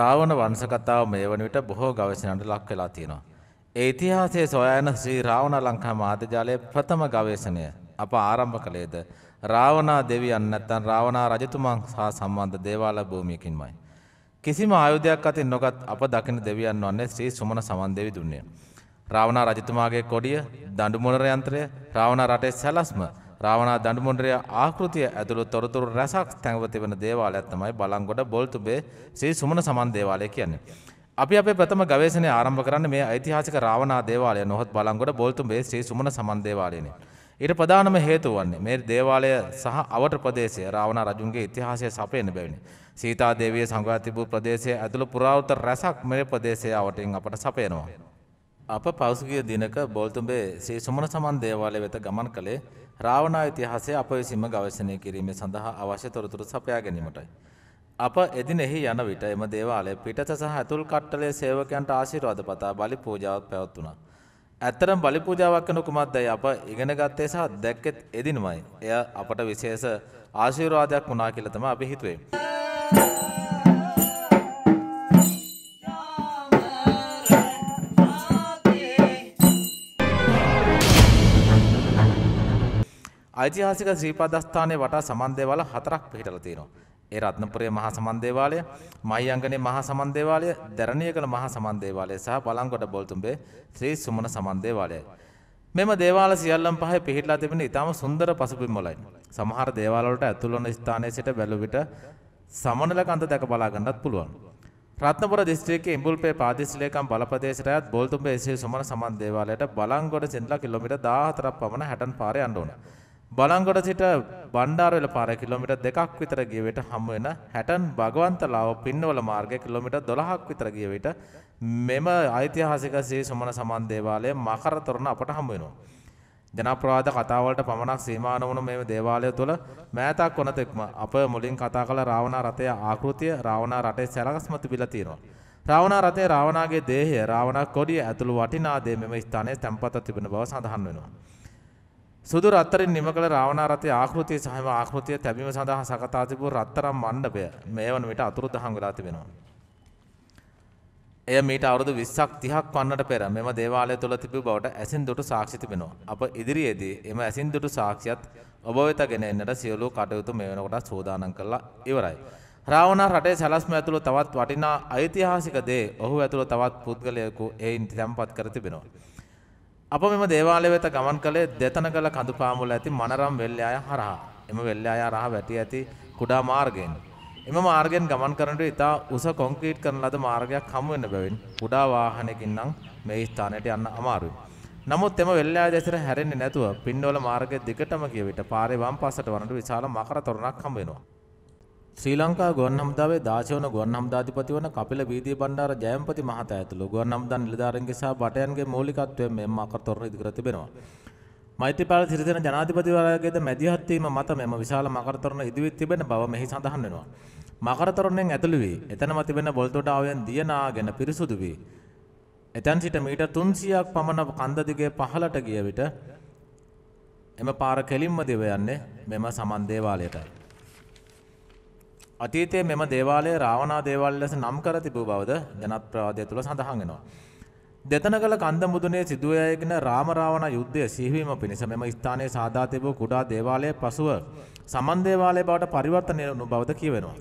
රාවණ වංශ කතාව මේ වන විට බොහෝ ගවේෂණයට ලක් වෙලා තියෙනවා. ඒ ඉතිහාසයේ සොයායන ශ්‍රී රාවණ ලංකා මාධ්‍යාලයේ ප්‍රථම ගවේෂණය අප ආරම්භ කළේද රාවණා දෙවියන් නැත්නම් රාවණා රජතුමා සහ සම්බන්ධ දේවාල භූමියකින්මයි. කිසිම ආයුධයක් අතින් නොගත් අප දකින දෙවියන් වන්නේ ශ්‍රී සුමන සමන්දේවි දුන්නේ. රාවණා රජතුමාගේ කොඩිය, දඬු මොනර යන්ත්‍රය, රාවණා රටේ සැලැස්ම රාවනා දඩුමොන්ඩ්‍රිය ආකෘතිය ඇතුළු තොරතුරු රැසක් තැන්වතිවන දේවාල ඇත්තමයි බලංගොඩ බොල්තුබේ සී සුමන සමන් දේවාලය කියන්නේ. අපි අප ප්‍රථම ගවේශනය ආරම්භ කරන්න මේ ඓතිහාසික රාවනා දේවාලය නොහොත් බලංගොඩ බොල්තුබේ ශ්‍රී සුමන සමන් දේවාලයනි. ඊට ප්‍රධානම හේතු වන්නේ මේ දේවාලය සහ අවට ප්‍රදේශය රාවණ රජුන්ගේ ඉතිහාසය සපයන බැවිනි. සීතා දේවිය සංගා තිබූ ප්‍රදේශය ඇතුළු පුරාවෘත රැසක් මේ ප්‍රදේශය අවටින් අපට සපයනවා. අප පෞසුගිය දිනක බොල්තුඹේ ශ්‍රී සුමන සමන් දේවාලය වෙත ගමන් කළේ රාවණා ඉතිහාසය අප විසින්ම ගවේෂණය කිරීම සඳහා අවශ්‍ය තොරතුරු සපයා ගැනීමටයි. අප එදිනෙහි යන විට එම දේවාලය පිටත සහ ඇතුල් කට්ටලේ සේවකයන්ට ආශිර්වාද පතා බලි පූජාවක් පැවැත්වුණා. ඇත්තරම් බලි පූජාවක් වෙන කුමක්දයි අප ඉගෙන ගත්තේ සහ දැක්කෙත් එදිනමයි. එය අපට විශේෂ ආශිර්වාදයක් වුණා කියලා තමයි අපි හිතුවේ. ඓතිහාසික ශ්‍රීපදස්ථානයේ වටා සමන්දේවාල හතරක් පිහිටලා තියෙනවා. ඒ රත්නපුරයේ මහා සමන්දේවාලය, මහියංගනේ මහා සමන්දේවාලය, දැරණියකල මහා සමන්දේවාලය සහ බලංගොඩ බොල්තුඹේ ශ්‍රී සුමන සමන්දේවාලයයි. මෙම දේවාල සියල්ලම් පහේ පිහිටලා තිබෙන ඉතාම සුන්දර පසුබිම් වලයි. සමහර දේවාල වලට ඇතුළු වන ස්ථානයේ සිට බැලුව විට සමනල කන්ද දැක බලා ගන්නත් පුළුවන්. රත්නපුර දිස්ත්‍රික්කයේ ඉඹුල්පේ පාදිස්ලේකම් බලප්‍රදේශයට අයත් බෝල්තුම්බේ එසේ සුමන සමන් දේවාලයට බලංගොඩ සිඳලා කිලෝමීටර් 14ක් පමණ හැටන් පාරේ යන්න ඕන. බලංගොඩ සිට බණ්ඩාරවෙල පාර කිලොමිට දෙකක් විතර ගිය වෙට හමුවෙන හැටන් භගවන්තලාව පින්නවල මාර්ග කිලොමිට දොළහක් විතර ගිය විට මෙම ඓතිහාසික සී සුමන සමන් දේවාලය මකර තොරණ අපට හමුවෙනවා. ජනප්‍රවාද කතාවලට පමණක් සීමාන වුණු මෙම දේවාලය තුළ මෑතක් කොනතෙක්ම අප මුලින් කතා කළ රාවනා රථය ආකෘතිය රාවනා රටේ සැලකස්මති පිලතිනවා. රාවනා රථය රාවනාගේ දේහය රාවනා කොඩිය ඇතුළු වටිනාදේ මෙම ස්ථානය තැම්පත තිබෙන බව සඳහන් වෙනවා. සුදු රත්තරෙන් නිම කළ රාවණ රථයේ ආකෘතිය සහම ආකෘතිය තැබීම සඳහා සකතා තිබූ රත්තරන් මණ්ඩපය මේවන විට අතුරුදහන් වෙලා තිබෙනවා. එය මීට අවුරුදු 20ක් 30ක් වන්නට පෙර මෙම දේවාලය තුළ තිබූ බවට ඇසින් දුටු සාක්ෂි තිබෙනවා. අප ඉදිරියේදී එම ඇසින් දුටු සාක්ෂියත් ඔබ වෙත ගෙන එන්නට සියලු කටයුතු මේ වෙනකොට සූදානම් කරලා ඉවරයි. රාවණ රටේ සැලැස්ම ඇතුළු තවත් වටිනා ඓතිහාසික දේ ඔහු ඇතුළු තවත් පුද්ගලයෙකු එයින් තැන්පත් කර තිබෙනවා. අප මෙම දේවාලය වෙත ගමන් කළේ දෙතන කළ කඳුපාමුල ඇති මනරම් වෙල්ලයාය හරහා. එම වෙල්ලයා රහ වැටි ඇති කුඩා මාර්ගයෙන්. එම මාර්ගෙන් ගමන් කරනට ඉතා උස කොංක්‍රීට් කරන ලද මාර්ගයක් හමුවෙන්න බැවින් කුඩා වාහනකින් නම් මේ ස්ථානයට යන්න අමාරුයි. නමුත් එම වෙල්ලයා දෙසට හැරෙන්නේ නැතුව පින්ඩෝල මාර්ගය දිගටම ගිය විට පාරේ වම් පසට වරට විශාල මකර තොරණක් හම්බ වෙනවා. ශ්‍රී ලංකා ගුවන් හමුදාවේ 16 වන ගුවන් හමුදාධිපති වන කපිල වීදී බණ්ඩාර ජයම්පති මහතා ඇතුළු ගුවන් හමුදා නිලධාරීන්ගේ සහ බටයන්ගේ මූලිකත්වයෙන් මෙම අකටතොර ඉදිකර තිබෙනවා. මෛත්‍රපාල සිරිසේන ජනාධිපතිවරයාගේද මැදිහත් වීම මත මෙම විශාල මකරතොරණ ඉදිවි තිබෙන බව මෙහි සඳහන් වෙනවා. මකරතොරණෙන් ඇතුළු වී එතනම තිබෙන බොල්තොටාවයෙන් දියනාගෙන පිරිසුදු වී එතැන් සිට මීට 300ක් පමණ කන්ද දිගේ පහළට ගිය විට එම පාර කෙලින්ම දිව යන්නේ මෙම සමන් දේවාලයටයි. අතීතයේ මෙම දේවාලය රාවනා දේවල් ලෙස නම් කර තිබූ බවද ජනත්‍රවාදය තුළ සඳහන් වෙනවා. දෙතනකළ කන්ද මුදුනේ සිදුවයගෙන රාමරාවණ යුද්ධය සිහිවීම පිණිස මෙම ස්ථානයේ සාදා තිබූ කුඩා දේවාලය පසුව සමන් දේවාලය බවට පරිවර්තනය වුණු බවද කියවෙනවා.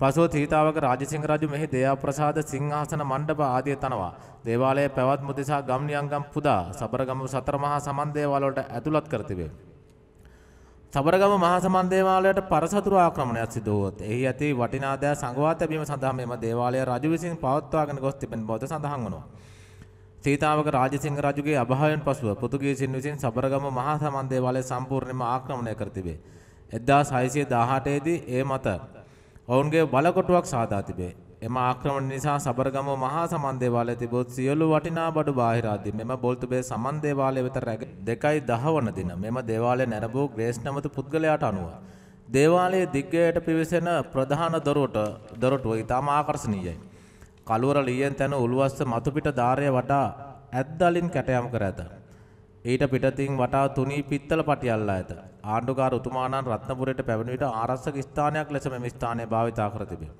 පසුව තීතාවක රාජසිංහ රජු මෙහි දයාප්‍රසාද සිංහාසන මණ්ඩප ආදිය තනවා. දේවාලයේ පැවැත්ම දෙසා ගම්නියංගම් පුදා සබරගම සතර මහා සමන් දේවාල වලට ඇතුළත් කර තිබේ. සබරගම මහා සමන්දේවාලයට පරසතුරු ආක්‍රමණයක් සිදු වුවොත් එහි ඇති වටිනා දෑ සංගවා තැබීම සඳහා මෙම දේවාලය රජු විසින් පවත්වාගෙන ගොස් තිබෙන බවද සඳහන් වනවා. සීතාවක රාජසිංහ රජුගේ අභාවයෙන් පසුව පෘතුගීසින් විසින් සබරගම මහා සමන්දේවාලය සම්පූර්ණයෙන්ම ආක්‍රමණය කර තිබේ. 1618 දී ඒ මත ඔවුන්ගේ බලකොටුවක් සාදා තිබේ. එම ආක්‍රමණ නිසා සබරගම මහා සමන් දේවාලයේ තිබූ සියලු වටිනා බඩු බාහිර ආදී මෙම බොල්තුබේ සමන් දේවාලය වෙත රැග 2.10 වන දින මෙම දේවාලය නැරඹූ ග්‍රේස් නමතු පුද්ගලයාට අනුව දේවාලයේ දිග්ගයට පිවිසෙන ප්‍රධාන දොරට දොරටුව ඉතාම ආකර්ශනීයයි. කළුවර ලියෙන් තැන උළුවස්ස මතුපිට ධාරය වටා ඇද්දලින් කැටයම් කර ඇත. ඊට පිටතින් වටා තුනී පිත්තල පටියල්ලා ඇත. ආණ්ඩුකාර උතුමාණන් රත්නපුරයට පැමිණ විට ආරක්ෂක ස්ථානයක් ලෙස මෙම ස්ථානය භාවිතා කර තිබේ.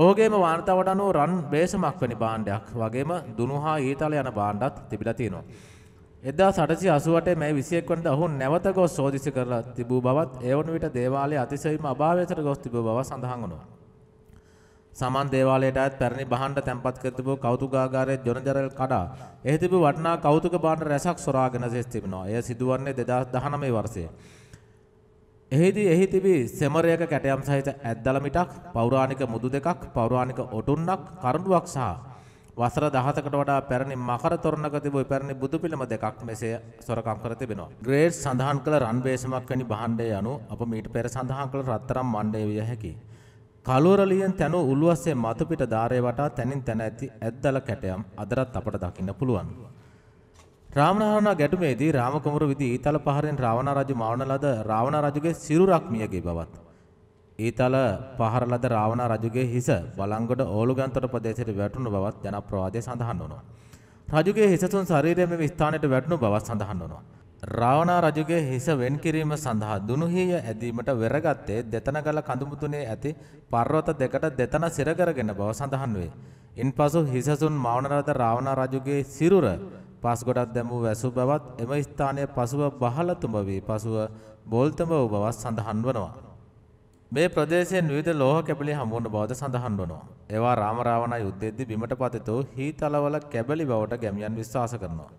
ඕගේම වාර්තාවට අනුව රන් බේෂමක් වැනි බාණ්ඩයක් වගේම දුනු හා ඊතල යන බාණ්ඩත් තිබිලා තියෙනවා. එදා සටසි අසුවට මේ විසියෙක් වනද ඔහු නැවත ගොස් සෝදිසි කරලා තිබූ බවත් ඒවන විට දේවාලය අතිශයම අභාවයට ගොස් තිබූ බව සඳහන් වනවා. සමන් දේවාලයට අයත් පැරණි බහණ්ඩ තැන්පත් කර තිබූ කෞතුකාගාරයේ ජොනජරල් කඩා එහි තිබූ වටිනා කෞතුක බාණ්ඩ රැසක් සොරාගෙන සෙස් තිබෙනවා. එය සිදුවන්නේ 2019 වර්ෂයේ. එහිදී එහි තිබී සෙමරයක කැටයම් සහිත ඇද්දලමිටක් පෞරාණික මුදු දෙකක් පෞරාණික ඔටුන්නක් කරඩුවක් සහ වසර දහතකට වඩා පැරණි මකර තොරණක තිබූ පැරණි බුදු පිළිම දෙකක් මෙසේ සොරකම් කර තිබෙනවා. ග්‍රේඩ් සඳහන් කළ රන්බේසමක් වැනි භාණ්ඩය යනු අප මීට පෙර සඳහන් කළ රත්තරම් මණ්ඩය විය හැකි. කලෝරලියෙන් තැනු උළුවස්සේ මතුපිට ධාරය වටා තැනින් තැන ඇති ඇද්දල කැටයම් අදරත් අපට දකින්න පුළුවන්. රාමණහරණා ගැටුමේදී රාමකුමරු විදි ඊතල පහරෙන් රාවණ රජු මවන ලද රාවණ රජුගේ සිරුරක් මියගේ බවත් ඊතල පහර ලද රාවණ රජුගේ හිස බලංගොඩ ඕලුගන්තොට ප්‍රදේශයට වැටුණු බවත් ජනප්‍රවාදයේ සඳහන් වුණා. රජුගේ හිසසුන් ශරීරය මෙම ස්ථානයට වැටුණු බවත් සඳහන් වුණා. රාවණ රජුගේ හිස වෙන් කිරීම සඳහා දුනුහිය ඇදීමට වෙරගත්තේ දෙතනගල කඳුමුතුනේ ඇති පර්වත දෙකට දෙතන සිර කරගෙන බව සඳහන් වේ. ඉන්පසු හිසසුන් මවන ලද රාවණ රජුගේ සිරුර පස් ගොඩක් දැමූ වැසූ බවත් එම ස්ථානය පසුව බහලතුඹ වී පසුව බෝල්තඹ වූ බවත් සඳහන් වනවා. මේ ප්‍රදේශයෙන් විවිධ ලෝහ කැබලි හමුවන බවද සඳහන් වනවා. ඒවා රාමරාවණ යුද්ධයේදී බිමට පතිත වූ හීතලවල කැබලි බවට ගැමියන් විශ්වාස කරනවා.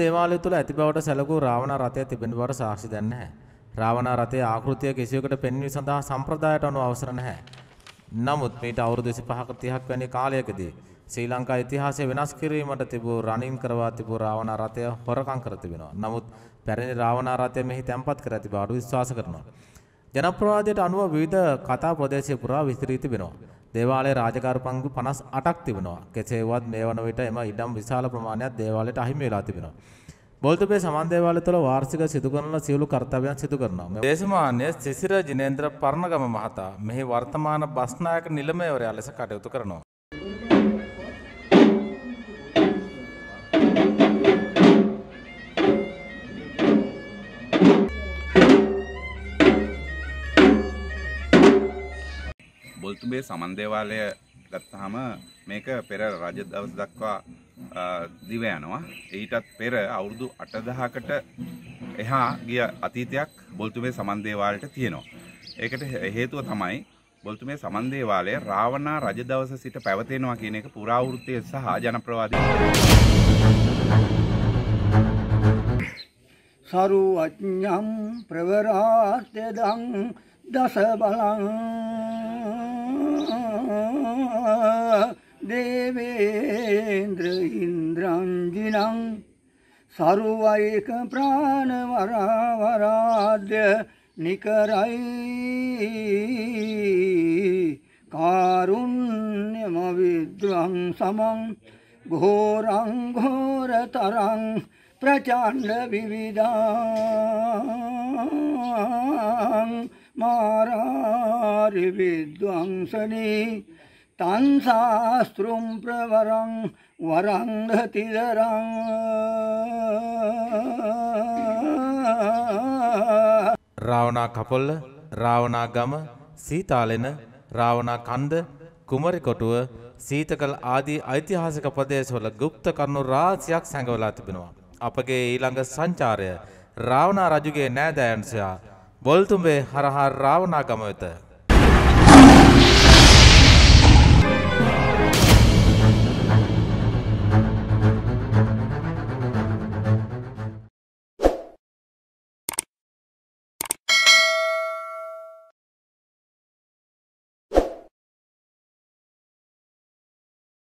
දේවාලය තුළ ඇති බවට සැලකූ රාවණා රථය තිබෙන බවට සාක්ෂි දෙන්නේ නැහැ. රාවණා රථයේ ආකෘතිය කිසිවකට පෙන්වීම සඳහා සම්ප්‍රදායට අනුව අවසර නැහැ. නමුත් මේට අවුරුදු 25ක 30ක් වැනි කාලයකදී ශ්‍රී ලංකා ඉතිහාසය වෙනස් කිරීමට තිබූ රණින් කරවා තිබූ රාවණා රථය හොරකම් කර තිබෙනවා. නමුත් පැරණි රාවණා රථය මෙහි තැන්පත් කර ඇති බව විශ්වාස කරනවා. ජනප්‍රවාදයට අනුව විවිධ කතා ප්‍රදේශය පුරා විස්තරී තිබෙනවා. දේවාලයේ රාජකාර පංගු 58ක් තිබෙනවා. කෙසේ වුවත් මේ වන විට එම ඉඩම් විශාල ප්‍රමාණයක් දේවාලයට අහිමි වෙලා තිබෙනවා. බෞද්ධපේ සමන් දේවාලය තුළ වාර්ෂික සිදු කරන සියලු කර්තව්‍යයන් සිදු කරනවා. දේශමාන්‍ය සිසිර ජිනේන්ද්‍ර පරණගම මහතා මෙහි වර්තමාන බස්නායක නිලමේවරයා ලෙස කටයුතු කරනවා. බොල්තුබේ සමන් දේවාලය ගත්තාම මේක පෙර රජ දවස් දක්වා දිව යනවා. ඊටත් පෙර අවුරුදු 8000කට එහා ගිය අතීතයක් බොල්තුබේ සමන් දේවාලයට තියෙනවා. ඒකට හේතුව තමයි බොල්තුමේ සමන් දේවාලය රාවණා රජ දවස සිට පැවතෙනවා කියන එක පුරාවෘත්තයේ සහ ජනප්‍රවාදී සරුවඥම් ප්‍රවරාර්ථදං දස බලං देवेन्द्र इन्द्राञ्जिनं सर्वैकप्राणवरावराद्य निकरै कारुण्यमविद्वंसमं घोरं घोरतरं प्रचण्डविविधा मारारि विद्वंसनी तान् शास्त्रुं प्रवरं वरं धतिधरम् රාවනා කපොල්ල රාවනා ගම සීතාලෙන රාවනා කන්ද කුමරිකොටුව සීතකල් ආදී ඓතිහාසික ප්‍රදේශවල ගුප්ත කරනු රාසියක් සැඟවලා තිබෙනවා. අපගේ ඊළඟ සංචාරය රාවනා රජුගේ නෑදෑන්සයා බොල්තුම්බේ හරහා රාවනා ගම වෙත